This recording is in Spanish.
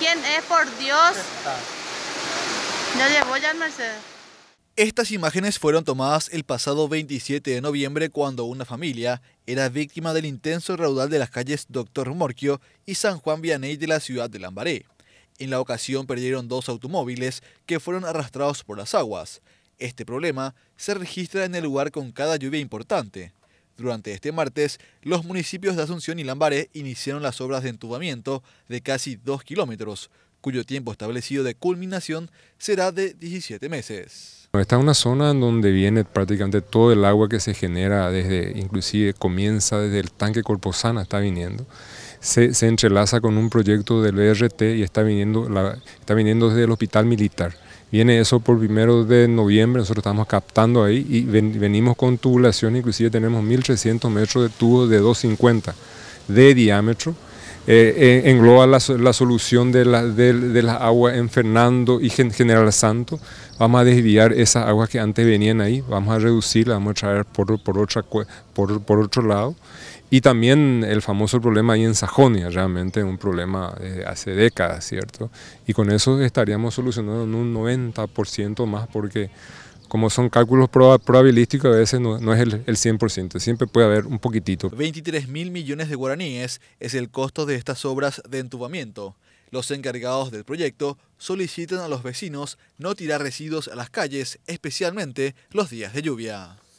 ¿Quién es por Dios? Ya llevo ya Mercedes. Estas imágenes fueron tomadas el pasado 27 de noviembre cuando una familia era víctima del intenso raudal de las calles Doctor Morquio y San Juan Vianey de la ciudad de Lambaré. En la ocasión perdieron dos automóviles que fueron arrastrados por las aguas. Este problema se registra en el lugar con cada lluvia importante. Durante este martes, los municipios de Asunción y Lambaré iniciaron las obras de entubamiento de casi 2 kilómetros, cuyo tiempo establecido de culminación será de 17 meses. Esta es una zona en donde viene prácticamente todo el agua que se genera, desde, inclusive comienza desde el tanque Corposana, está viniendo. Se, entrelaza con un proyecto del BRT y está viniendo, está viniendo desde el hospital militar. Viene eso por primero de noviembre, nosotros estamos captando ahí y venimos con tubulación, inclusive tenemos 1300 metros de tubo de 250 de diámetro eh, eh, engloba la, la, solución de las de, de aguas en Fernando y General Santo. Vamos a desviar esas aguas que antes venían ahí, vamos a reducirlas, vamos a traer por, por, otra, por, otro lado. Y también el famoso problema ahí en Sajonia, realmente un problema de eh, hace décadas, ¿cierto? Y con eso estaríamos solucionando un 90% más porque como son cálculos probabilísticos, a veces no, es el, el, 100%, siempre puede haber un poquitito. 23 mil millones de guaraníes es el costo de estas obras de entubamiento. Los encargados del proyecto solicitan a los vecinos no tirar residuos a las calles, especialmente los días de lluvia.